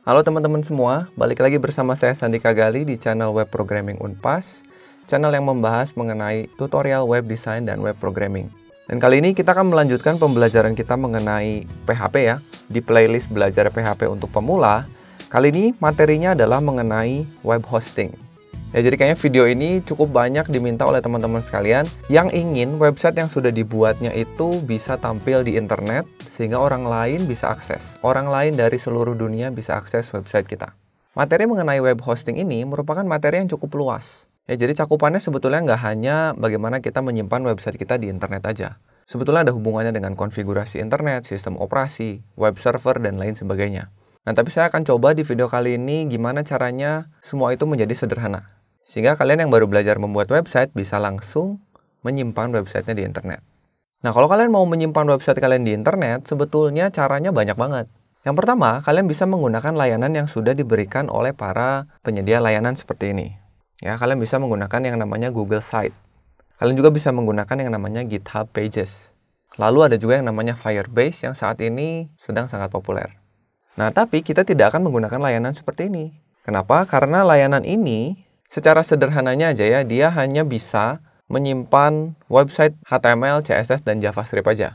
Halo teman-teman semua, balik lagi bersama saya Sandika Gali di channel Web Programming Unpas, channel yang membahas mengenai tutorial web design dan web programming. Dan kali ini kita akan melanjutkan pembelajaran kita mengenai PHP ya, di playlist belajar PHP untuk pemula. Kali ini materinya adalah mengenai web hosting. Ya jadi kayaknya video ini cukup banyak diminta oleh teman-teman sekalian yang ingin website yang sudah dibuatnya itu bisa tampil di internet sehingga orang lain bisa akses. Orang lain dari seluruh dunia bisa akses website kita. Materi mengenai web hosting ini merupakan materi yang cukup luas. Ya jadi cakupannya sebetulnya nggak hanya bagaimana kita menyimpan website kita di internet aja. Sebetulnya ada hubungannya dengan konfigurasi internet, sistem operasi, web server, dan lain sebagainya. Nah, tapi saya akan coba di video kali ini gimana caranya semua itu menjadi sederhana. Sehingga kalian yang baru belajar membuat website bisa langsung menyimpan websitenya di internet. Nah, kalau kalian mau menyimpan website kalian di internet, sebetulnya caranya banyak banget. Yang pertama, kalian bisa menggunakan layanan yang sudah diberikan oleh para penyedia layanan seperti ini. Ya, kalian bisa menggunakan yang namanya Google Site. Kalian juga bisa menggunakan yang namanya GitHub Pages. Lalu ada juga yang namanya Firebase yang saat ini sedang sangat populer. Nah, tapi kita tidak akan menggunakan layanan seperti ini. Kenapa? Karena layanan ini Secara sederhananya aja ya, dia hanya bisa menyimpan website HTML, CSS, dan JavaScript aja.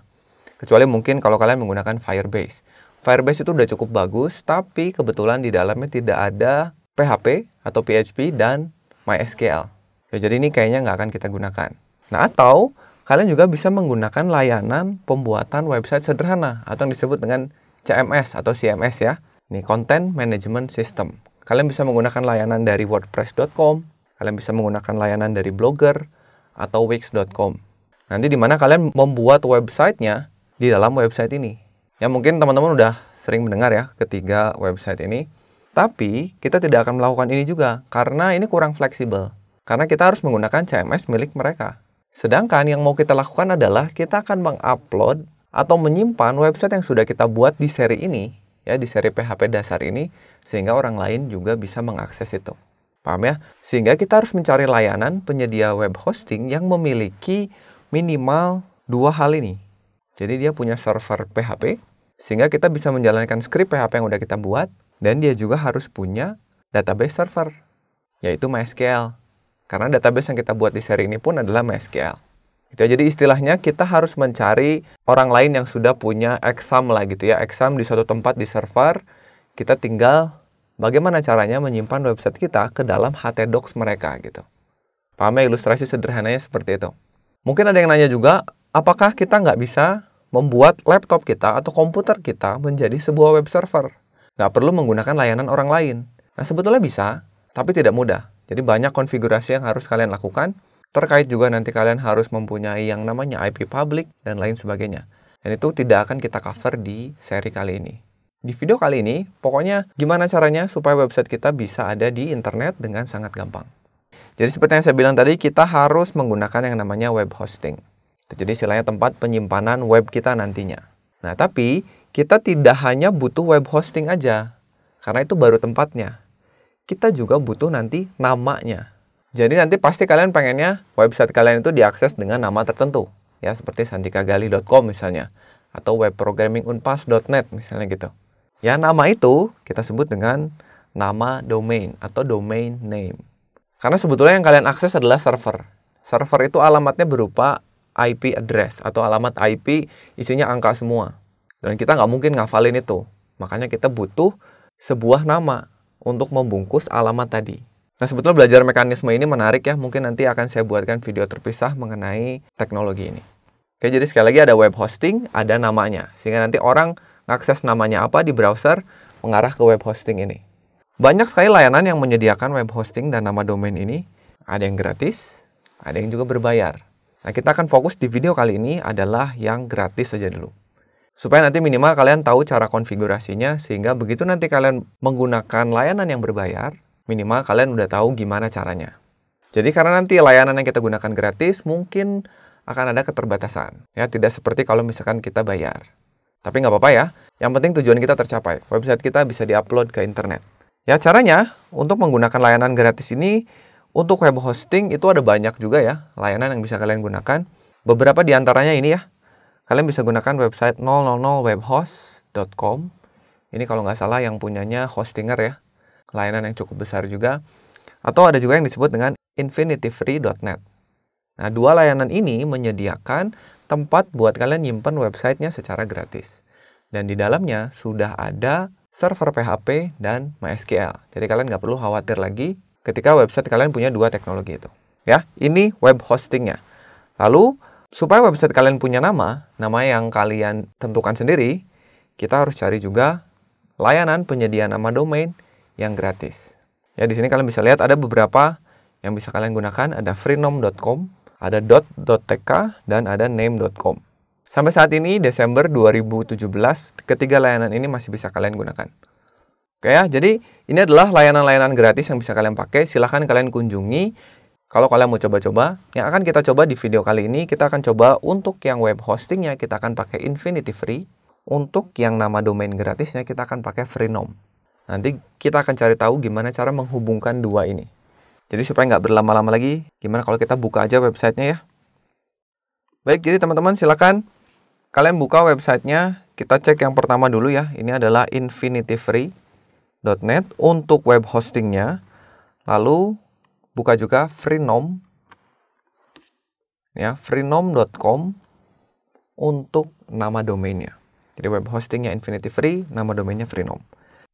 Kecuali mungkin kalau kalian menggunakan Firebase. Firebase itu udah cukup bagus, tapi kebetulan di dalamnya tidak ada PHP atau PHP dan MySQL. Ya, jadi ini kayaknya nggak akan kita gunakan. Nah, atau kalian juga bisa menggunakan layanan pembuatan website sederhana atau yang disebut dengan CMS atau CMS ya. Ini Content Management System. Kalian bisa menggunakan layanan dari wordpress.com, kalian bisa menggunakan layanan dari Blogger atau wix.com. Nanti di mana kalian membuat websitenya di dalam website ini. Ya mungkin teman-teman udah sering mendengar ya ketiga website ini. Tapi kita tidak akan melakukan ini juga karena ini kurang fleksibel. Karena kita harus menggunakan CMS milik mereka. Sedangkan yang mau kita lakukan adalah kita akan mengupload atau menyimpan website yang sudah kita buat di seri ini, ya di seri PHP dasar ini sehingga orang lain juga bisa mengakses itu. Paham ya? Sehingga kita harus mencari layanan penyedia web hosting yang memiliki minimal dua hal ini. Jadi dia punya server PHP, sehingga kita bisa menjalankan script PHP yang udah kita buat, dan dia juga harus punya database server, yaitu MySQL. Karena database yang kita buat di seri ini pun adalah MySQL. Gitu ya. Jadi istilahnya kita harus mencari orang lain yang sudah punya exam lah gitu ya. Exam di suatu tempat di server, kita tinggal bagaimana caranya menyimpan website kita ke dalam htdocs mereka gitu. Paham ya ilustrasi sederhananya seperti itu. Mungkin ada yang nanya juga, apakah kita nggak bisa membuat laptop kita atau komputer kita menjadi sebuah web server? Nggak perlu menggunakan layanan orang lain. Nah sebetulnya bisa, tapi tidak mudah. Jadi banyak konfigurasi yang harus kalian lakukan, terkait juga nanti kalian harus mempunyai yang namanya IP public dan lain sebagainya. Dan itu tidak akan kita cover di seri kali ini. Di video kali ini, pokoknya gimana caranya supaya website kita bisa ada di internet dengan sangat gampang. Jadi seperti yang saya bilang tadi, kita harus menggunakan yang namanya web hosting. Jadi istilahnya tempat penyimpanan web kita nantinya. Nah, tapi kita tidak hanya butuh web hosting aja, karena itu baru tempatnya. Kita juga butuh nanti namanya. Jadi nanti pasti kalian pengennya website kalian itu diakses dengan nama tertentu. Ya, seperti sandikagali.com misalnya. Atau webprogrammingunpas.net misalnya gitu. Ya, nama itu kita sebut dengan nama domain atau domain name. Karena sebetulnya yang kalian akses adalah server. Server itu alamatnya berupa IP address atau alamat IP isinya angka semua. Dan kita nggak mungkin ngafalin itu. Makanya kita butuh sebuah nama untuk membungkus alamat tadi. Nah, sebetulnya belajar mekanisme ini menarik ya. Mungkin nanti akan saya buatkan video terpisah mengenai teknologi ini. Oke, jadi sekali lagi ada web hosting, ada namanya. Sehingga nanti orang mengakses namanya apa di browser mengarah ke web hosting ini. Banyak sekali layanan yang menyediakan web hosting dan nama domain ini. Ada yang gratis, ada yang juga berbayar. Nah, kita akan fokus di video kali ini adalah yang gratis saja dulu. Supaya nanti minimal kalian tahu cara konfigurasinya sehingga begitu nanti kalian menggunakan layanan yang berbayar, minimal kalian udah tahu gimana caranya. Jadi karena nanti layanan yang kita gunakan gratis mungkin akan ada keterbatasan. Ya, tidak seperti kalau misalkan kita bayar. Tapi nggak apa-apa ya, yang penting tujuan kita tercapai. Website kita bisa diupload ke internet. Ya caranya untuk menggunakan layanan gratis ini untuk web hosting itu ada banyak juga ya layanan yang bisa kalian gunakan. Beberapa diantaranya ini ya. Kalian bisa gunakan website 000webhost.com. Ini kalau nggak salah yang punyanya Hostinger ya. Layanan yang cukup besar juga. Atau ada juga yang disebut dengan infinityfree.net. Nah, dua layanan ini menyediakan tempat buat kalian nyimpen websitenya secara gratis. Dan di dalamnya sudah ada server PHP dan MySQL. Jadi kalian nggak perlu khawatir lagi ketika website kalian punya dua teknologi itu. Ya, ini web hostingnya. Lalu, supaya website kalian punya nama, nama yang kalian tentukan sendiri, kita harus cari juga layanan penyedia nama domain yang gratis. Ya, di sini kalian bisa lihat ada beberapa yang bisa kalian gunakan, ada freenom.com, ada .tk dan ada name.com. Sampai saat ini Desember 2017, ketiga layanan ini masih bisa kalian gunakan. Oke ya, jadi ini adalah layanan-layanan gratis yang bisa kalian pakai. Silahkan kalian kunjungi kalau kalian mau coba-coba. Yang akan kita coba di video kali ini, kita akan coba untuk yang web hostingnya kita akan pakai Infinity Free. Untuk yang nama domain gratisnya kita akan pakai FreeNom. Nanti kita akan cari tahu gimana cara menghubungkan dua ini. Jadi supaya nggak berlama-lama lagi, gimana kalau kita buka aja websitenya ya? Baik, jadi teman-teman silakan kalian buka websitenya. Kita cek yang pertama dulu ya. Ini adalah infinityfree.net untuk web hostingnya. Lalu buka juga freenom ya freenom.com untuk nama domainnya. Jadi web hostingnya Infinity Free, nama domainnya freenom.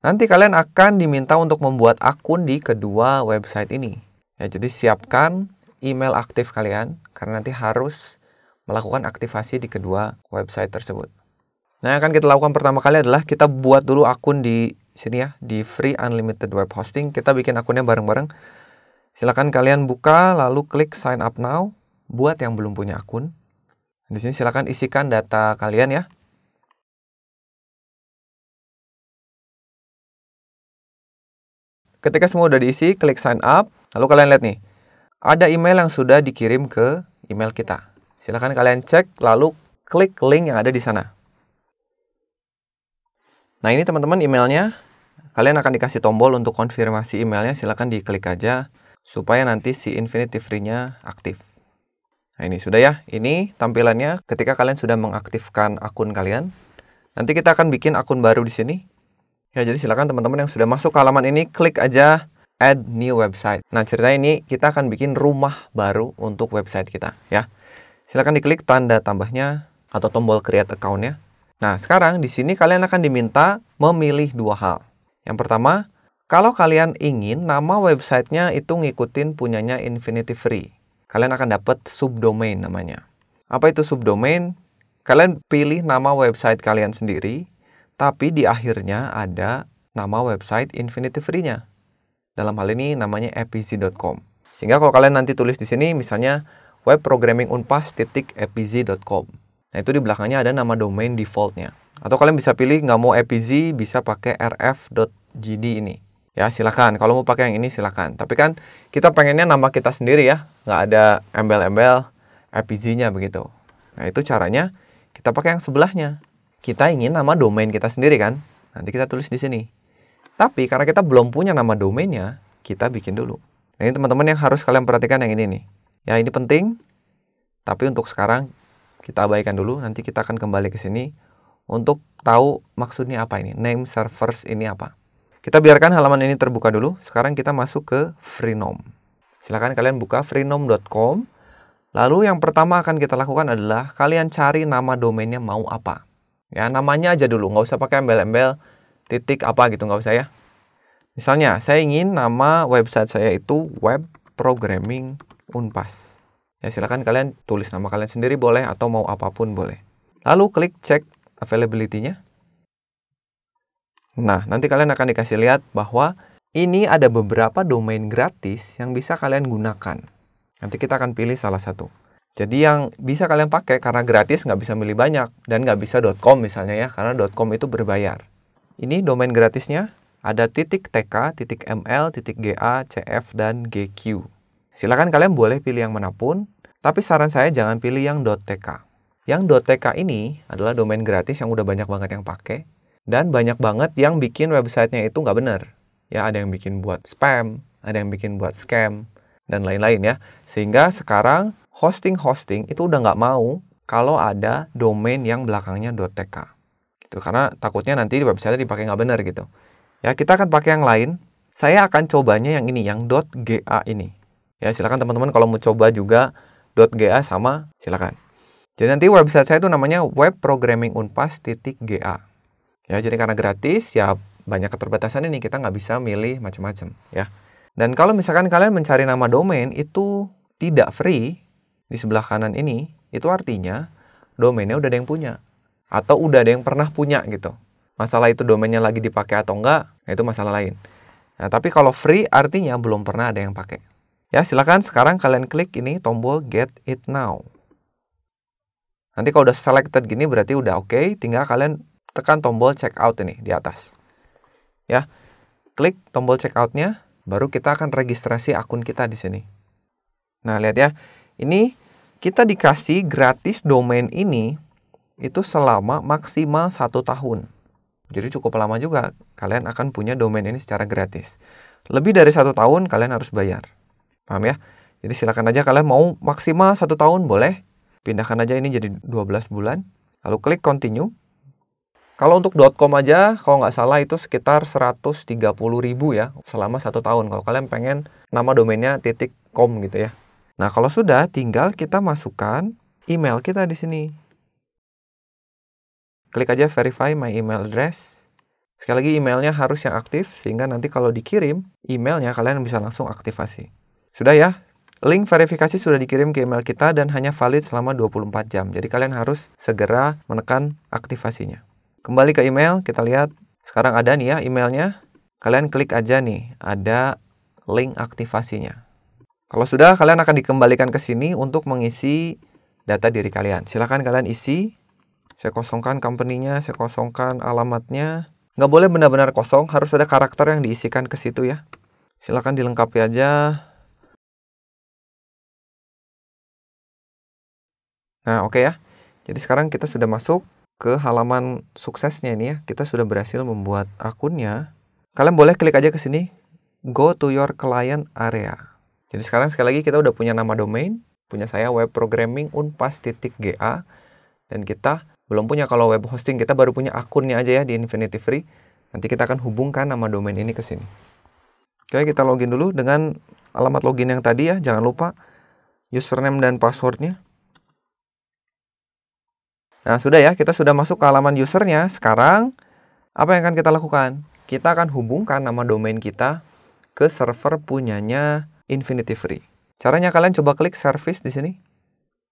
Nanti kalian akan diminta untuk membuat akun di kedua website ini. Ya, jadi siapkan email aktif kalian karena nanti harus melakukan aktivasi di kedua website tersebut. Nah, yang akan kita lakukan pertama kali adalah kita buat dulu akun di sini ya, di free unlimited web hosting. Kita bikin akunnya bareng-bareng. Silakan kalian buka lalu klik sign up now buat yang belum punya akun. Di sini silakan isikan data kalian ya. Ketika semua sudah diisi, klik sign up. Lalu kalian lihat nih, ada email yang sudah dikirim ke email kita. Silahkan kalian cek, lalu klik link yang ada di sana. Nah ini teman-teman emailnya, kalian akan dikasih tombol untuk konfirmasi emailnya, silahkan diklik aja supaya nanti si Infinity Free-nya aktif. Nah ini sudah ya, ini tampilannya ketika kalian sudah mengaktifkan akun kalian. Nanti kita akan bikin akun baru di sini, Ya, jadi silakan teman-teman yang sudah masuk ke halaman ini klik aja add new website. Nah, cerita ini kita akan bikin rumah baru untuk website kita, ya. Silakan diklik tanda tambahnya atau tombol create account-nya. Nah, sekarang di sini kalian akan diminta memilih dua hal. Yang pertama, kalau kalian ingin nama websitenya itu ngikutin punyanya Infinity Free, kalian akan dapat subdomain namanya. Apa itu subdomain? Kalian pilih nama website kalian sendiri, tapi di akhirnya ada nama website Infinity Free-nya. Dalam hal ini namanya epz.com. Sehingga kalau kalian nanti tulis di sini misalnya web programming unpas Nah itu di belakangnya ada nama domain defaultnya. Atau kalian bisa pilih nggak mau epz bisa pakai rf.gd ini. Ya silakan. Kalau mau pakai yang ini silakan. Tapi kan kita pengennya nama kita sendiri ya, nggak ada embel-embel epizy-nya begitu. Nah itu caranya kita pakai yang sebelahnya kita ingin nama domain kita sendiri kan? Nanti kita tulis di sini. Tapi karena kita belum punya nama domainnya, kita bikin dulu. Nah, ini teman-teman yang harus kalian perhatikan yang ini nih. Ya, ini penting. Tapi untuk sekarang kita abaikan dulu, nanti kita akan kembali ke sini untuk tahu maksudnya apa ini. Name servers ini apa? Kita biarkan halaman ini terbuka dulu. Sekarang kita masuk ke Freenome. Silahkan kalian buka freenome.com. Lalu yang pertama akan kita lakukan adalah kalian cari nama domainnya mau apa. Ya, namanya aja dulu, nggak usah pakai embel-embel titik apa gitu, nggak usah ya. Misalnya, saya ingin nama website saya itu Web Programming Unpas. Ya, silakan kalian tulis nama kalian sendiri boleh atau mau apapun boleh. Lalu klik cek availability-nya. Nah, nanti kalian akan dikasih lihat bahwa ini ada beberapa domain gratis yang bisa kalian gunakan. Nanti kita akan pilih salah satu. Jadi yang bisa kalian pakai karena gratis nggak bisa milih banyak dan nggak bisa .com misalnya ya karena .com itu berbayar. Ini domain gratisnya ada titik .tk, titik .ml, titik .ga, .cf dan .gq. Silakan kalian boleh pilih yang manapun, tapi saran saya jangan pilih yang .tk. Yang .tk ini adalah domain gratis yang udah banyak banget yang pakai dan banyak banget yang bikin websitenya itu nggak bener. Ya ada yang bikin buat spam, ada yang bikin buat scam dan lain-lain ya. Sehingga sekarang hosting-hosting itu udah nggak mau kalau ada domain yang belakangnya .tk. Gitu, karena takutnya nanti di website dipakai nggak benar gitu. Ya, kita akan pakai yang lain. Saya akan cobanya yang ini, yang .ga ini. Ya, silakan teman-teman kalau mau coba juga .ga sama silakan. Jadi nanti website saya itu namanya webprogrammingunpas.ga. Ya, jadi karena gratis ya banyak keterbatasan ini kita nggak bisa milih macam-macam ya. Dan kalau misalkan kalian mencari nama domain itu tidak free, di sebelah kanan ini, itu artinya domainnya udah ada yang punya. Atau udah ada yang pernah punya gitu. Masalah itu domainnya lagi dipakai atau enggak, nah, itu masalah lain. Nah, tapi kalau free artinya belum pernah ada yang pakai. Ya, silakan sekarang kalian klik ini tombol get it now. Nanti kalau udah selected gini berarti udah oke, okay, tinggal kalian tekan tombol check out ini di atas. Ya. Klik tombol check out-nya, baru kita akan registrasi akun kita di sini. Nah, lihat ya. Ini kita dikasih gratis domain ini itu selama maksimal satu tahun. Jadi cukup lama juga kalian akan punya domain ini secara gratis. Lebih dari satu tahun kalian harus bayar. Paham ya? Jadi silakan aja kalian mau maksimal satu tahun boleh. Pindahkan aja ini jadi 12 bulan. Lalu klik continue. Kalau untuk .com aja, kalau nggak salah itu sekitar 130 ribu ya selama satu tahun. Kalau kalian pengen nama domainnya titik .com gitu ya. Nah, kalau sudah tinggal kita masukkan email kita di sini. Klik aja verify my email address. Sekali lagi emailnya harus yang aktif sehingga nanti kalau dikirim emailnya kalian bisa langsung aktifasi. Sudah ya, Link verifikasi sudah dikirim ke email kita dan hanya valid selama 24 jam. Jadi kalian harus segera menekan aktivasinya. Kembali ke email, kita lihat. Sekarang ada nih ya emailnya. Kalian klik aja nih, ada link aktivasinya. Kalau sudah, kalian akan dikembalikan ke sini untuk mengisi data diri kalian. Silahkan kalian isi. Saya kosongkan company-nya, saya kosongkan alamatnya. Nggak boleh benar-benar kosong, harus ada karakter yang diisikan ke situ ya. Silahkan dilengkapi aja. Nah, oke okay ya. Jadi sekarang kita sudah masuk ke halaman suksesnya ini ya. Kita sudah berhasil membuat akunnya. Kalian boleh klik aja ke sini. Go to your client area. Jadi sekarang sekali lagi kita udah punya nama domain, punya saya web programming unpas.ga dan kita belum punya kalau web hosting kita baru punya akunnya aja ya di Infinity Free. Nanti kita akan hubungkan nama domain ini ke sini. Oke, kita login dulu dengan alamat login yang tadi ya, jangan lupa username dan passwordnya. Nah, sudah ya, kita sudah masuk ke halaman usernya. Sekarang, apa yang akan kita lakukan? Kita akan hubungkan nama domain kita ke server punyanya Infinity Free. Caranya kalian coba klik service di sini.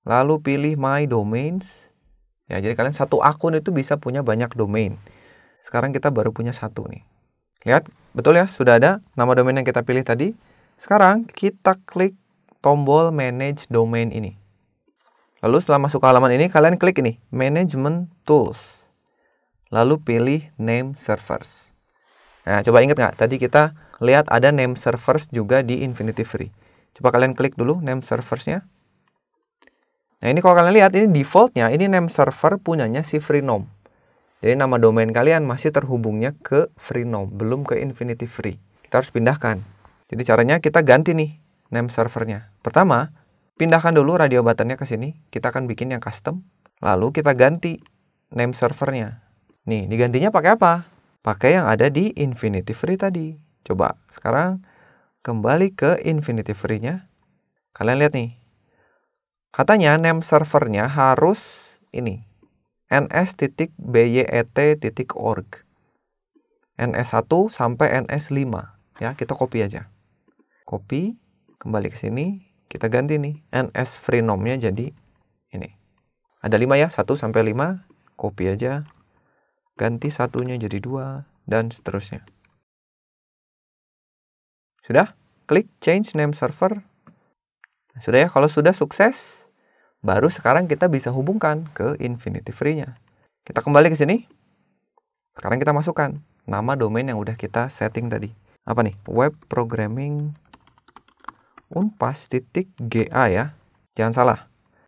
Lalu pilih my domains. Ya, jadi kalian satu akun itu bisa punya banyak domain. Sekarang kita baru punya satu nih. Lihat, betul ya? Sudah ada nama domain yang kita pilih tadi. Sekarang kita klik tombol manage domain ini. Lalu setelah masuk ke halaman ini, kalian klik ini, management tools. Lalu pilih name servers. Nah, coba ingat nggak? Tadi kita lihat ada name servers juga di Infinity Free. Coba kalian klik dulu name serversnya. Nah ini kalau kalian lihat ini defaultnya ini name server punyanya si FreeNom. Jadi nama domain kalian masih terhubungnya ke FreeNom belum ke Infinity Free. Kita harus pindahkan. Jadi caranya kita ganti nih name servernya. Pertama, pindahkan dulu radio buttonnya ke sini. Kita akan bikin yang custom. Lalu kita ganti name servernya. Nih, digantinya pakai apa? Pakai yang ada di Infinity Free tadi. Coba sekarang kembali ke infinity free-nya. Kalian lihat nih. Katanya name servernya harus ini. ns.byet.org. NS1 sampai NS5 ya, kita copy aja. Copy, kembali ke sini, kita ganti nih NS free nya jadi ini. Ada 5 ya, 1 sampai 5, copy aja. Ganti satunya jadi 2 dan seterusnya. Sudah? Klik change name server. Nah, sudah ya, kalau sudah sukses, baru sekarang kita bisa hubungkan ke Infinity Free-nya. Kita kembali ke sini. Sekarang kita masukkan nama domain yang udah kita setting tadi. Apa nih? Web programming unpass.ga ya. Jangan salah.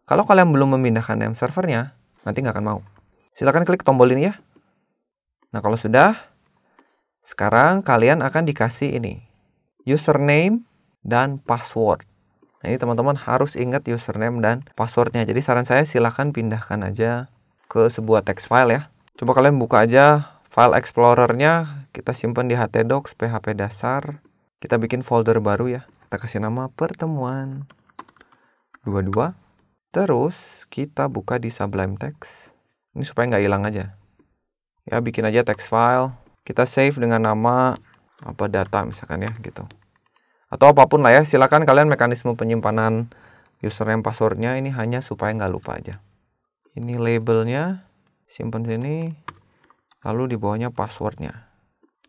Kalau kalian belum memindahkan name servernya, nanti nggak akan mau. Silahkan klik tombol ini ya. Nah, kalau sudah, sekarang kalian akan dikasih ini username, dan password. Nah, ini teman-teman harus ingat username dan passwordnya. Jadi saran saya silahkan pindahkan aja ke sebuah text file ya. Coba kalian buka aja file explorernya, kita simpan di htdocs php dasar. Kita bikin folder baru ya. Kita kasih nama pertemuan 22. Terus kita buka di Sublime Text. Ini supaya nggak hilang aja. Ya, bikin aja text file. Kita save dengan nama apa data misalkan ya gitu atau apapun lah ya silakan kalian mekanisme penyimpanan username passwordnya ini hanya supaya nggak lupa aja ini labelnya simpan sini lalu di bawahnya passwordnya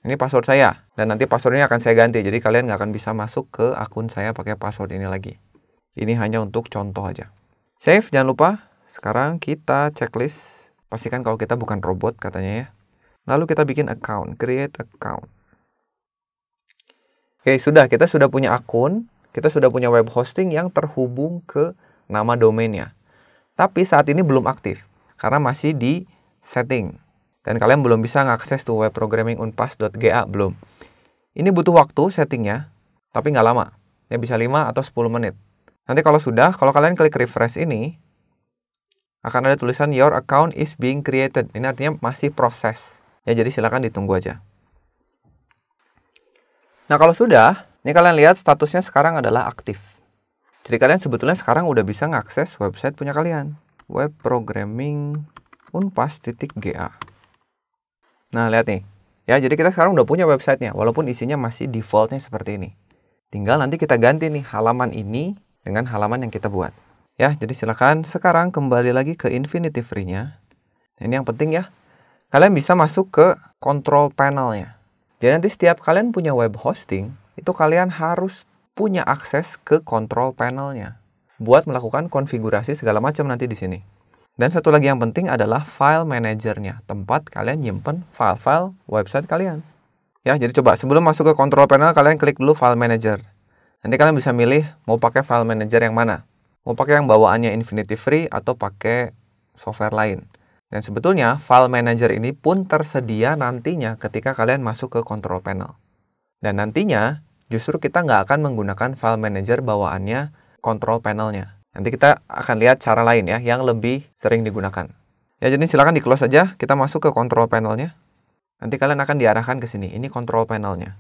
ini password saya dan nanti passwordnya akan saya ganti jadi kalian nggak akan bisa masuk ke akun saya pakai password ini lagi ini hanya untuk contoh aja save jangan lupa sekarang kita checklist pastikan kalau kita bukan robot katanya ya lalu kita bikin account create account Oke, sudah kita sudah punya akun, kita sudah punya web hosting yang terhubung ke nama domainnya. Tapi saat ini belum aktif karena masih di setting. Dan kalian belum bisa mengakses to web programming belum. Ini butuh waktu settingnya, tapi nggak lama. Ya bisa 5 atau 10 menit. Nanti kalau sudah, kalau kalian klik refresh ini, akan ada tulisan your account is being created. Ini artinya masih proses. Ya jadi silakan ditunggu aja. Nah kalau sudah, ini kalian lihat statusnya sekarang adalah aktif. Jadi kalian sebetulnya sekarang udah bisa mengakses website punya kalian. Web Programming unpas.ga Nah lihat nih, ya jadi kita sekarang udah punya websitenya walaupun isinya masih defaultnya seperti ini. Tinggal nanti kita ganti nih halaman ini dengan halaman yang kita buat. Ya, jadi silakan sekarang kembali lagi ke Infinity Free-nya. Nah, ini yang penting ya. Kalian bisa masuk ke control panel-nya. Jadi nanti setiap kalian punya web hosting, itu kalian harus punya akses ke control panelnya buat melakukan konfigurasi segala macam nanti di sini. Dan satu lagi yang penting adalah file manajernya, tempat kalian nyimpen file-file website kalian. Ya, jadi coba sebelum masuk ke control panel kalian klik dulu file manager. Nanti kalian bisa milih mau pakai file manager yang mana. Mau pakai yang bawaannya Infinity Free atau pakai software lain. Dan sebetulnya file manager ini pun tersedia nantinya ketika kalian masuk ke control panel. Dan nantinya justru kita nggak akan menggunakan file manager bawaannya control panelnya. Nanti kita akan lihat cara lain ya yang lebih sering digunakan. Ya jadi silahkan di close aja, kita masuk ke control panelnya. Nanti kalian akan diarahkan ke sini, ini control panelnya.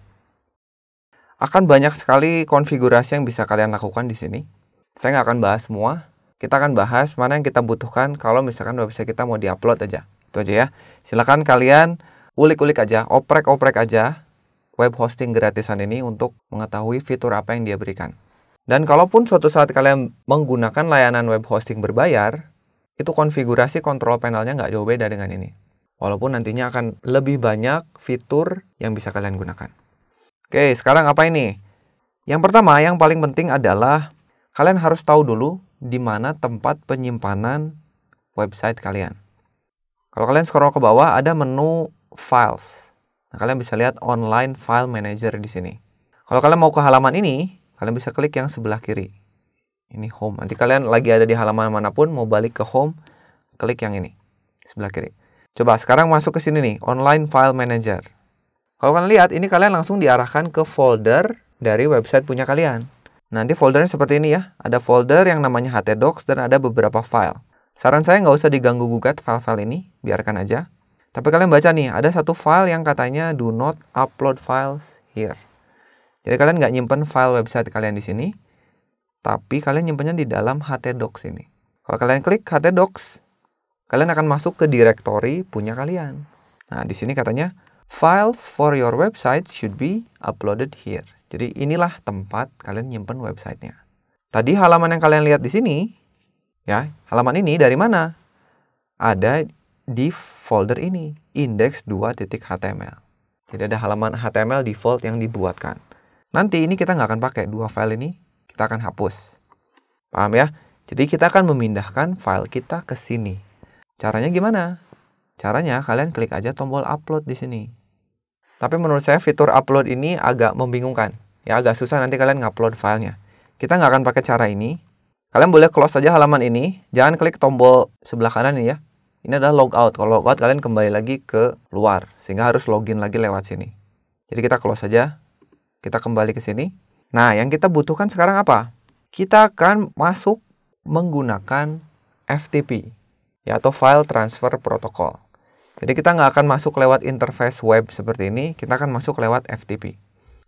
Akan banyak sekali konfigurasi yang bisa kalian lakukan di sini. Saya nggak akan bahas semua, kita akan bahas mana yang kita butuhkan kalau misalkan website kita mau diupload aja. Itu aja ya. Silakan kalian ulik-ulik aja, oprek-oprek aja web hosting gratisan ini untuk mengetahui fitur apa yang dia berikan. Dan kalaupun suatu saat kalian menggunakan layanan web hosting berbayar, itu konfigurasi kontrol panelnya nggak jauh beda dengan ini. Walaupun nantinya akan lebih banyak fitur yang bisa kalian gunakan. Oke, sekarang apa ini? Yang pertama, yang paling penting adalah kalian harus tahu dulu di mana tempat penyimpanan website kalian. Kalau kalian scroll ke bawah ada menu files. Nah, kalian bisa lihat online file manager di sini. Kalau kalian mau ke halaman ini, kalian bisa klik yang sebelah kiri. Ini home. Nanti kalian lagi ada di halaman manapun mau balik ke home, klik yang ini sebelah kiri. Coba sekarang masuk ke sini nih, online file manager. Kalau kalian lihat, ini kalian langsung diarahkan ke folder dari website punya kalian. Nanti foldernya seperti ini ya. Ada folder yang namanya htdocs dan ada beberapa file. Saran saya nggak usah diganggu gugat file-file ini, biarkan aja. Tapi kalian baca nih, ada satu file yang katanya do not upload files here. Jadi kalian nggak nyimpen file website kalian di sini, tapi kalian nyimpennya di dalam htdocs ini. Kalau kalian klik htdocs, kalian akan masuk ke directory punya kalian. Nah, di sini katanya files for your website should be uploaded here. Jadi inilah tempat kalian nyimpen websitenya. Tadi halaman yang kalian lihat di sini, ya halaman ini dari mana? Ada di folder ini, index2.html. Jadi ada halaman HTML default yang dibuatkan. Nanti ini kita nggak akan pakai dua file ini, kita akan hapus. Paham ya? Jadi kita akan memindahkan file kita ke sini. Caranya gimana? Caranya kalian klik aja tombol upload di sini. Tapi menurut saya fitur upload ini agak membingungkan. Ya agak susah nanti kalian ngupload filenya. Kita nggak akan pakai cara ini. Kalian boleh close saja halaman ini. Jangan klik tombol sebelah kanan ini ya. Ini adalah logout. Kalau logout kalian kembali lagi ke luar. Sehingga harus login lagi lewat sini. Jadi kita close saja. Kita kembali ke sini. Nah yang kita butuhkan sekarang apa? Kita akan masuk menggunakan FTP. yaitu File Transfer Protocol. Jadi kita nggak akan masuk lewat interface web seperti ini, kita akan masuk lewat FTP.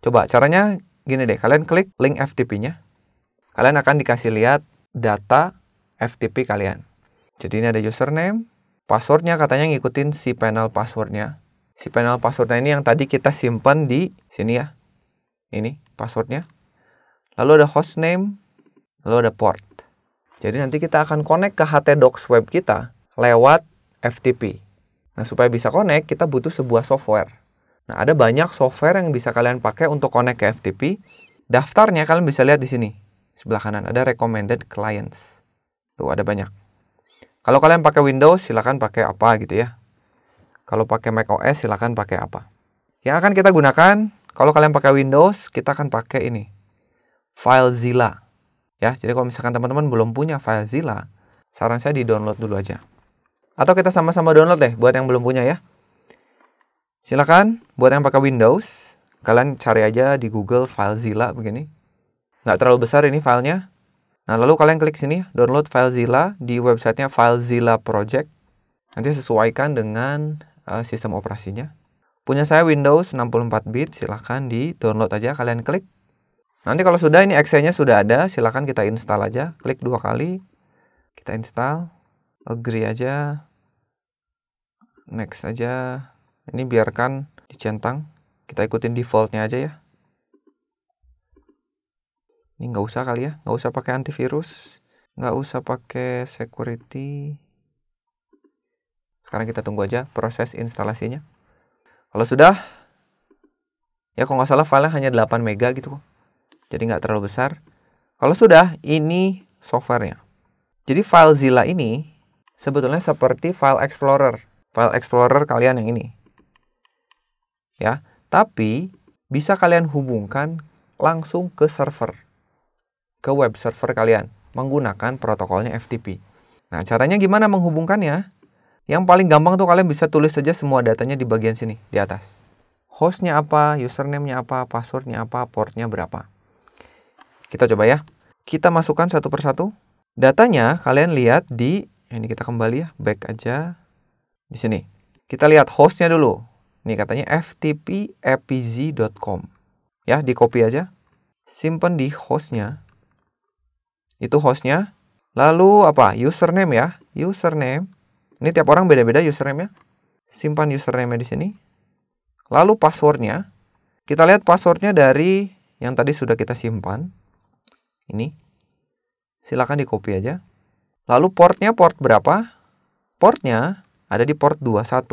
Coba caranya gini deh, kalian klik link FTP-nya. Kalian akan dikasih lihat data FTP kalian. Jadi ini ada username, passwordnya katanya ngikutin si panel passwordnya. Si panel passwordnya ini yang tadi kita simpan di sini ya. Ini passwordnya. Lalu ada hostname, lalu ada port. Jadi nanti kita akan connect ke HT Docs web kita lewat FTP. Nah, supaya bisa connect, kita butuh sebuah software. Nah, ada banyak software yang bisa kalian pakai untuk connect ke FTP. Daftarnya kalian bisa lihat di sini. Sebelah kanan ada recommended clients. Tuh, ada banyak. Kalau kalian pakai Windows, silakan pakai apa gitu ya. Kalau pakai Mac OS, silakan pakai apa. Yang akan kita gunakan, kalau kalian pakai Windows, kita akan pakai ini. FileZilla. Ya, jadi kalau misalkan teman-teman belum punya FileZilla, saran saya di-download dulu aja. Atau kita sama-sama download deh buat yang belum punya ya. Silakan buat yang pakai Windows, kalian cari aja di Google FileZilla begini. Nggak terlalu besar ini filenya. Nah, lalu kalian klik sini, download FileZilla di websitenya FileZilla Project. Nanti sesuaikan dengan uh, sistem operasinya. Punya saya Windows 64 bit, silahkan di download aja, kalian klik. Nanti kalau sudah ini exe-nya sudah ada, silahkan kita install aja. Klik dua kali, kita install agree aja next aja ini biarkan dicentang kita ikutin defaultnya aja ya ini nggak usah kali ya nggak usah pakai antivirus nggak usah pakai security sekarang kita tunggu aja proses instalasinya kalau sudah ya kalau nggak salah file hanya 8 mega gitu jadi nggak terlalu besar kalau sudah ini softwarenya jadi file Zilla ini sebetulnya seperti file explorer. File explorer kalian yang ini. Ya, tapi bisa kalian hubungkan langsung ke server. Ke web server kalian menggunakan protokolnya FTP. Nah, caranya gimana menghubungkannya? Yang paling gampang tuh kalian bisa tulis saja semua datanya di bagian sini, di atas. Hostnya apa, username-nya apa, passwordnya apa, portnya berapa. Kita coba ya. Kita masukkan satu persatu. Datanya kalian lihat di ini kita kembali ya back aja di sini kita lihat hostnya dulu ini katanya ftpapz.com. ya di copy aja simpan di hostnya itu hostnya lalu apa username ya username ini tiap orang beda-beda username ya simpan username di sini lalu passwordnya kita lihat passwordnya dari yang tadi sudah kita simpan ini Silahkan di copy aja Lalu portnya port berapa? Portnya ada di port 21.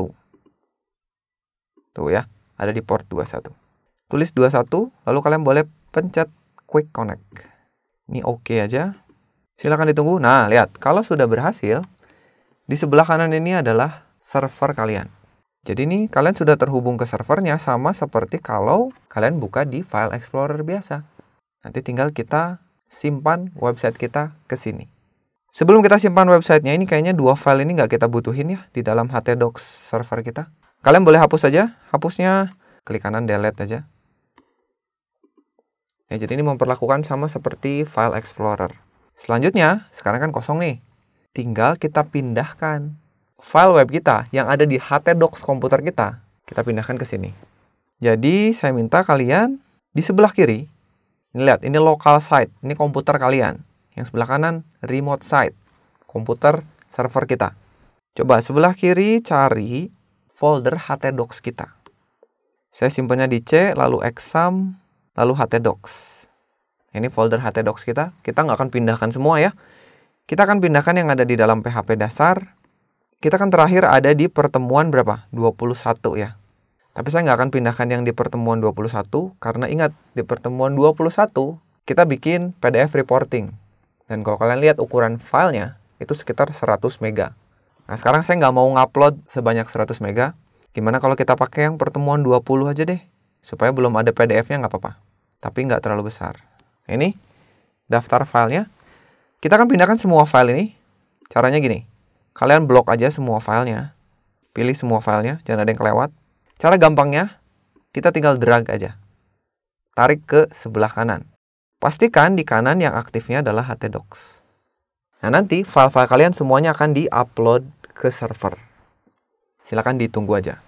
Tuh ya, ada di port 21. Tulis 21, lalu kalian boleh pencet quick connect. Ini oke okay aja. Silahkan ditunggu. Nah, lihat, kalau sudah berhasil, di sebelah kanan ini adalah server kalian. Jadi ini kalian sudah terhubung ke servernya sama seperti kalau kalian buka di file explorer biasa. Nanti tinggal kita simpan website kita ke sini. Sebelum kita simpan websitenya, ini kayaknya dua file ini nggak kita butuhin ya di dalam htdocs server kita. Kalian boleh hapus saja, hapusnya klik kanan delete aja. Ya, jadi ini memperlakukan sama seperti file explorer. Selanjutnya, sekarang kan kosong nih. Tinggal kita pindahkan file web kita yang ada di htdocs komputer kita. Kita pindahkan ke sini. Jadi saya minta kalian di sebelah kiri, ini lihat, ini local site, ini komputer kalian yang sebelah kanan remote site, komputer server kita. Coba sebelah kiri cari folder htdocs kita. Saya simpannya di C, lalu exam, lalu htdocs. Ini folder htdocs kita. Kita nggak akan pindahkan semua ya. Kita akan pindahkan yang ada di dalam PHP dasar. Kita kan terakhir ada di pertemuan berapa? 21 ya. Tapi saya nggak akan pindahkan yang di pertemuan 21 karena ingat di pertemuan 21 kita bikin PDF reporting. Dan kalau kalian lihat ukuran filenya, itu sekitar 100 MB. Nah, sekarang saya nggak mau ngupload sebanyak 100 MB. Gimana kalau kita pakai yang pertemuan 20 aja deh? Supaya belum ada PDF-nya nggak apa-apa. Tapi nggak terlalu besar. Nah, ini daftar filenya. Kita akan pindahkan semua file ini. Caranya gini. Kalian blok aja semua filenya. Pilih semua filenya, jangan ada yang kelewat. Cara gampangnya, kita tinggal drag aja. Tarik ke sebelah kanan. Pastikan di kanan yang aktifnya adalah htdocs. Nah, nanti file-file kalian semuanya akan di-upload ke server. Silahkan ditunggu aja.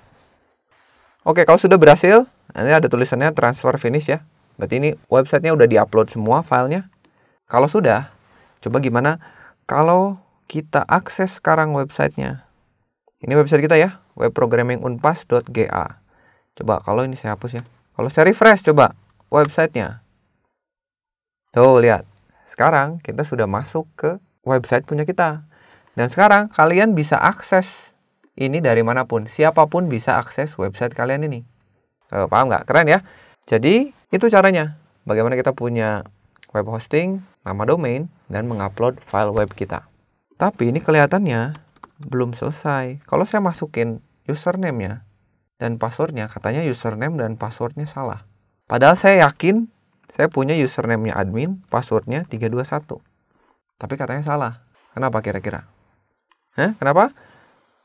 Oke, kalau sudah berhasil, nanti ada tulisannya transfer finish ya. Berarti ini websitenya udah di-upload semua filenya. Kalau sudah, coba gimana kalau kita akses sekarang websitenya. Ini website kita ya, webprogrammingunpas.ga. Coba kalau ini saya hapus ya. Kalau saya refresh coba websitenya. Tuh, lihat. Sekarang kita sudah masuk ke website punya kita. Dan sekarang kalian bisa akses ini dari manapun. Siapapun bisa akses website kalian ini. Eh, paham nggak? Keren ya? Jadi, itu caranya. Bagaimana kita punya web hosting, nama domain, dan mengupload file web kita. Tapi ini kelihatannya belum selesai. Kalau saya masukin username-nya dan password-nya, katanya username dan password-nya salah. Padahal saya yakin saya punya username-nya admin, passwordnya 321. Tapi katanya salah. Kenapa kira-kira? Hah? Kenapa?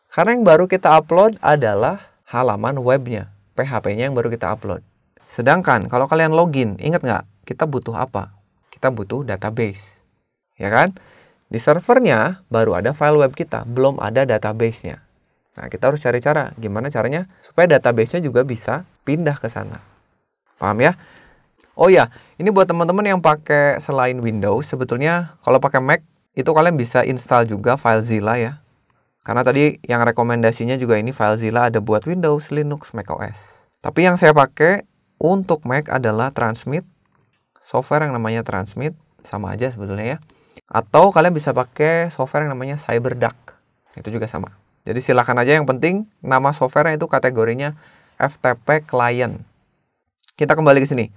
Karena yang baru kita upload adalah halaman webnya, PHP-nya yang baru kita upload. Sedangkan kalau kalian login, ingat nggak? Kita butuh apa? Kita butuh database. Ya kan? Di servernya baru ada file web kita, belum ada database-nya. Nah, kita harus cari cara gimana caranya supaya database-nya juga bisa pindah ke sana. Paham ya? Oh ya, ini buat teman-teman yang pakai selain Windows, sebetulnya kalau pakai Mac itu kalian bisa install juga FileZilla ya. Karena tadi yang rekomendasinya juga ini FileZilla ada buat Windows, Linux, macOS. Tapi yang saya pakai untuk Mac adalah Transmit. Software yang namanya Transmit sama aja sebetulnya ya. Atau kalian bisa pakai software yang namanya CyberDuck. Itu juga sama. Jadi silahkan aja yang penting nama softwarenya itu kategorinya FTP Client. Kita kembali ke sini.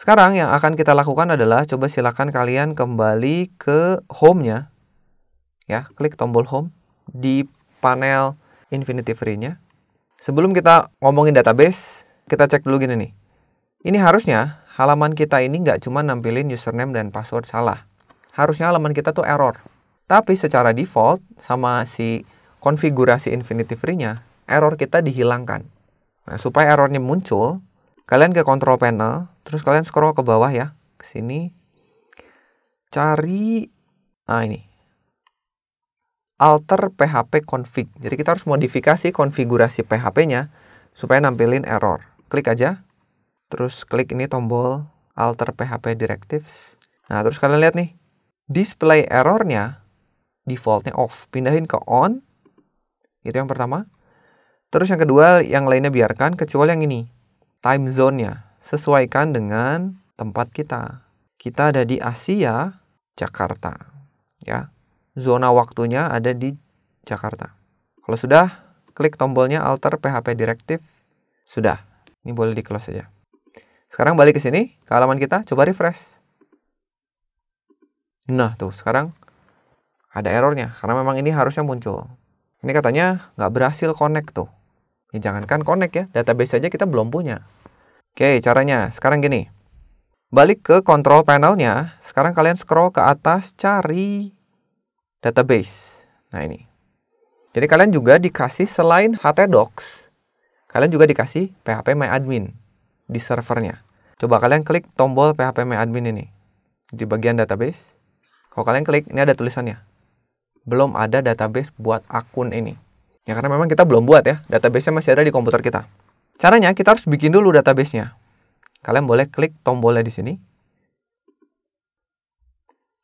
Sekarang yang akan kita lakukan adalah coba silakan kalian kembali ke home-nya. Ya, klik tombol home di panel Infinity Free-nya. Sebelum kita ngomongin database, kita cek dulu gini nih. Ini harusnya halaman kita ini nggak cuma nampilin username dan password salah. Harusnya halaman kita tuh error. Tapi secara default sama si konfigurasi Infinity Free-nya, error kita dihilangkan. Nah, supaya errornya muncul, Kalian ke control panel, terus kalian scroll ke bawah ya, ke sini. Cari ah ini. Alter PHP config. Jadi kita harus modifikasi konfigurasi PHP-nya supaya nampilin error. Klik aja. Terus klik ini tombol alter PHP directives. Nah, terus kalian lihat nih. Display error errornya defaultnya off. Pindahin ke on. Itu yang pertama. Terus yang kedua, yang lainnya biarkan kecuali yang ini time zone-nya. Sesuaikan dengan tempat kita. Kita ada di Asia, Jakarta. Ya. Zona waktunya ada di Jakarta. Kalau sudah, klik tombolnya alter PHP directive. Sudah. Ini boleh di close saja. Sekarang balik ke sini, ke halaman kita, coba refresh. Nah, tuh sekarang ada errornya karena memang ini harusnya muncul. Ini katanya nggak berhasil connect tuh. Ya, jangankan connect ya, database saja kita belum punya. Oke, caranya sekarang gini. Balik ke control panelnya, sekarang kalian scroll ke atas cari database. Nah ini. Jadi kalian juga dikasih selain htdocs, kalian juga dikasih phpmyadmin di servernya. Coba kalian klik tombol phpmyadmin ini di bagian database. Kalau kalian klik, ini ada tulisannya. Belum ada database buat akun ini. Ya karena memang kita belum buat ya, database-nya masih ada di komputer kita. Caranya kita harus bikin dulu database-nya. Kalian boleh klik tombolnya di sini.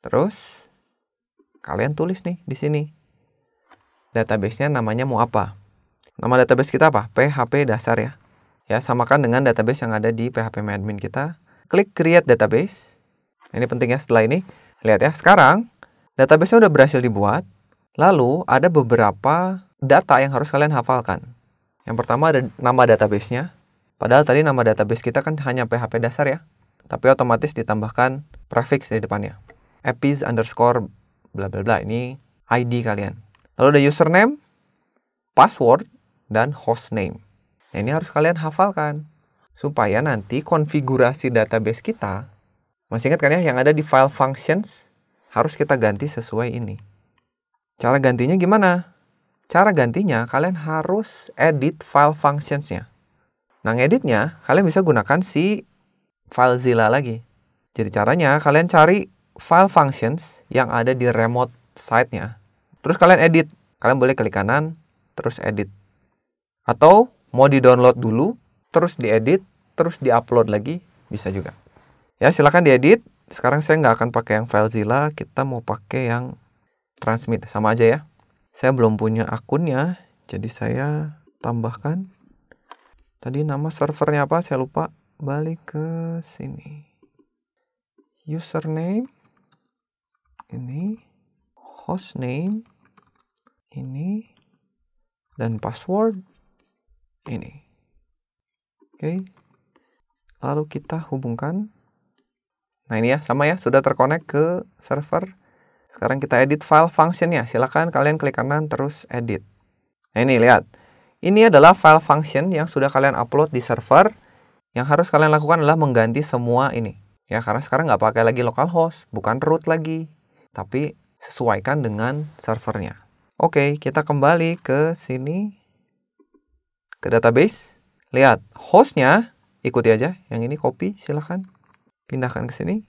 Terus kalian tulis nih di sini. Database-nya namanya mau apa? Nama database kita apa? PHP dasar ya. Ya, samakan dengan database yang ada di PHP admin kita. Klik create database. Ini pentingnya setelah ini. Lihat ya, sekarang database-nya udah berhasil dibuat. Lalu ada beberapa data yang harus kalian hafalkan. Yang pertama ada nama databasenya. Padahal tadi nama database kita kan hanya PHP dasar ya. Tapi otomatis ditambahkan prefix di depannya. Epis underscore bla bla bla. Ini ID kalian. Lalu ada username, password, dan hostname. Nah, ini harus kalian hafalkan. Supaya nanti konfigurasi database kita, masih ingat kan ya yang ada di file functions, harus kita ganti sesuai ini. Cara gantinya gimana? Cara gantinya, kalian harus edit file functionsnya. nya Nah, ngeditnya, kalian bisa gunakan si filezilla lagi. Jadi caranya, kalian cari file functions yang ada di remote site-nya. Terus kalian edit. Kalian boleh klik kanan, terus edit. Atau mau di-download dulu, terus diedit, terus di-upload lagi, bisa juga. Ya, silahkan diedit. Sekarang saya nggak akan pakai yang FileZilla, kita mau pakai yang Transmit. Sama aja ya saya belum punya akunnya jadi saya tambahkan tadi nama servernya apa saya lupa balik ke sini username ini hostname ini dan password ini oke okay. lalu kita hubungkan nah ini ya sama ya sudah terkonek ke server sekarang kita edit file functionnya. Silahkan kalian klik kanan terus edit. Nah ini lihat. Ini adalah file function yang sudah kalian upload di server. Yang harus kalian lakukan adalah mengganti semua ini. Ya karena sekarang nggak pakai lagi localhost, bukan root lagi. Tapi sesuaikan dengan servernya. Oke, kita kembali ke sini. Ke database. Lihat, hostnya ikuti aja. Yang ini copy, silahkan. Pindahkan ke sini.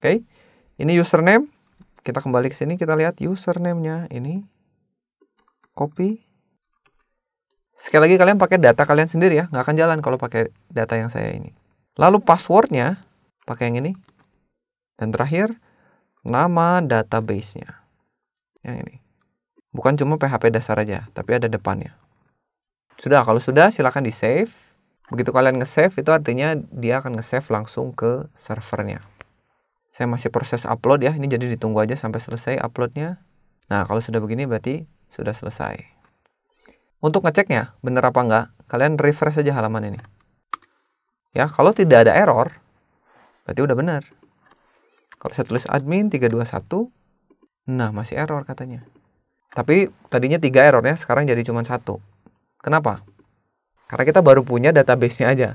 Oke, ini username kita kembali ke sini kita lihat username-nya ini copy sekali lagi kalian pakai data kalian sendiri ya nggak akan jalan kalau pakai data yang saya ini lalu passwordnya pakai yang ini dan terakhir nama database-nya yang ini bukan cuma PHP dasar aja tapi ada depannya sudah kalau sudah silahkan di save begitu kalian nge-save itu artinya dia akan nge-save langsung ke servernya saya masih proses upload ya ini jadi ditunggu aja sampai selesai uploadnya nah kalau sudah begini berarti sudah selesai untuk ngeceknya bener apa enggak kalian refresh aja halaman ini ya kalau tidak ada error berarti udah benar kalau saya tulis admin 321 nah masih error katanya tapi tadinya tiga error ya sekarang jadi cuma satu kenapa karena kita baru punya database-nya aja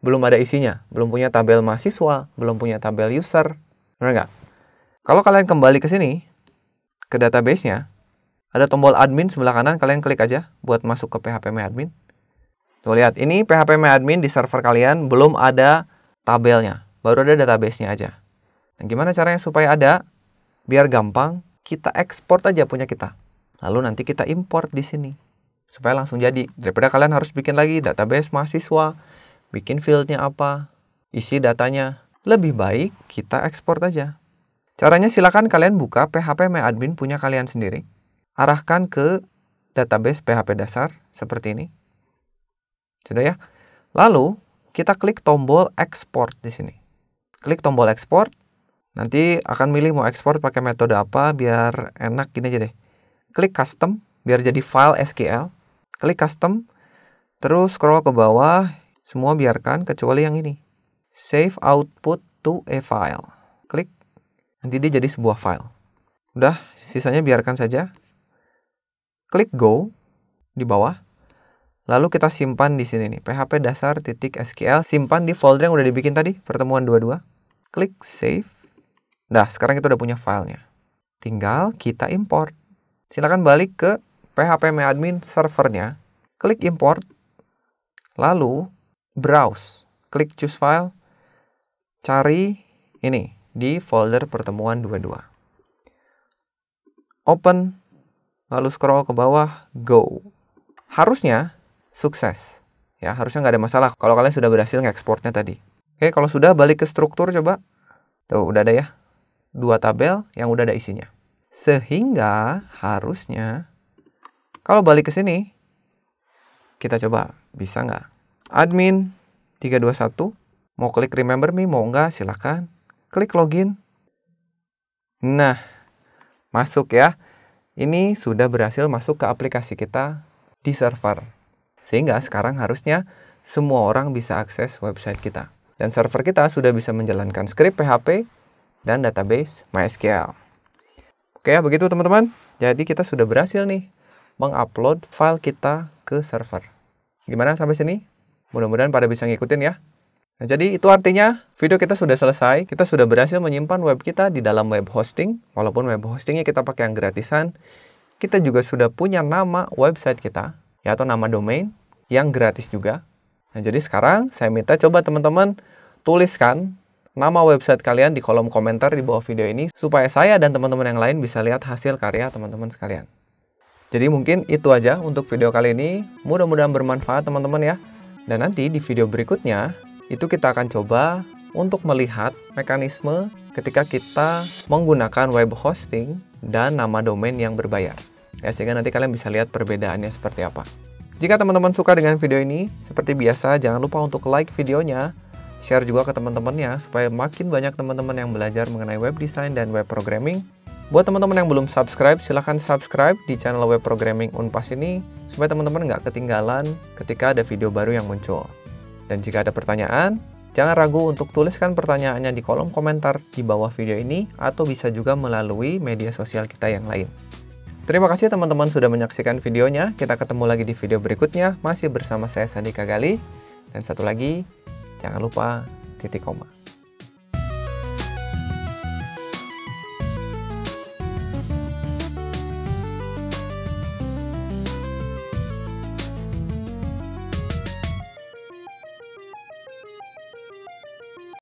belum ada isinya, belum punya tabel mahasiswa, belum punya tabel user, Benar nggak? Kalau kalian kembali ke sini, ke database-nya, ada tombol admin sebelah kanan, kalian klik aja buat masuk ke phpmyadmin Tuh lihat, ini phpmyadmin di server kalian belum ada tabelnya, baru ada database-nya aja. Nah, gimana caranya supaya ada? Biar gampang, kita ekspor aja punya kita. Lalu nanti kita import di sini supaya langsung jadi. Daripada kalian harus bikin lagi database mahasiswa, bikin fieldnya apa, isi datanya lebih baik kita ekspor aja. Caranya silakan kalian buka PHP Admin punya kalian sendiri. Arahkan ke database PHP dasar seperti ini. Sudah ya? Lalu kita klik tombol export di sini. Klik tombol export. Nanti akan milih mau ekspor pakai metode apa biar enak gini aja deh. Klik custom biar jadi file SQL. Klik custom. Terus scroll ke bawah, semua biarkan kecuali yang ini save output to a file. Klik, nanti dia jadi sebuah file. Udah, sisanya biarkan saja. Klik go di bawah. Lalu kita simpan di sini nih, php dasar titik sql, simpan di folder yang udah dibikin tadi, pertemuan 22. Klik save. Nah, sekarang kita udah punya filenya. Tinggal kita import. Silakan balik ke php admin servernya, klik import, lalu browse, klik choose file, cari ini di folder pertemuan 22. Open, lalu scroll ke bawah, go. Harusnya sukses. Ya, harusnya nggak ada masalah kalau kalian sudah berhasil ngekspornya tadi. Oke, kalau sudah balik ke struktur coba. Tuh, udah ada ya. Dua tabel yang udah ada isinya. Sehingga harusnya kalau balik ke sini kita coba bisa nggak? Admin 321 Mau klik remember me, mau enggak silahkan. Klik login. Nah, masuk ya. Ini sudah berhasil masuk ke aplikasi kita di server. Sehingga sekarang harusnya semua orang bisa akses website kita. Dan server kita sudah bisa menjalankan script PHP dan database MySQL. Oke ya, begitu teman-teman. Jadi kita sudah berhasil nih mengupload file kita ke server. Gimana sampai sini? Mudah-mudahan pada bisa ngikutin ya. Nah, jadi itu artinya video kita sudah selesai, kita sudah berhasil menyimpan web kita di dalam web hosting, walaupun web hostingnya kita pakai yang gratisan, kita juga sudah punya nama website kita, ya atau nama domain, yang gratis juga. Nah, jadi sekarang saya minta coba teman-teman tuliskan nama website kalian di kolom komentar di bawah video ini, supaya saya dan teman-teman yang lain bisa lihat hasil karya teman-teman sekalian. Jadi mungkin itu aja untuk video kali ini, mudah-mudahan bermanfaat teman-teman ya. Dan nanti di video berikutnya, itu kita akan coba untuk melihat mekanisme ketika kita menggunakan web hosting dan nama domain yang berbayar. Ya, sehingga nanti kalian bisa lihat perbedaannya seperti apa. Jika teman-teman suka dengan video ini, seperti biasa jangan lupa untuk like videonya, share juga ke teman-temannya supaya makin banyak teman-teman yang belajar mengenai web design dan web programming. Buat teman-teman yang belum subscribe, silahkan subscribe di channel web programming Unpas ini supaya teman-teman nggak ketinggalan ketika ada video baru yang muncul. Dan jika ada pertanyaan, jangan ragu untuk tuliskan pertanyaannya di kolom komentar di bawah video ini atau bisa juga melalui media sosial kita yang lain. Terima kasih teman-teman sudah menyaksikan videonya. Kita ketemu lagi di video berikutnya masih bersama saya Sandi Kagali. Dan satu lagi, jangan lupa titik koma.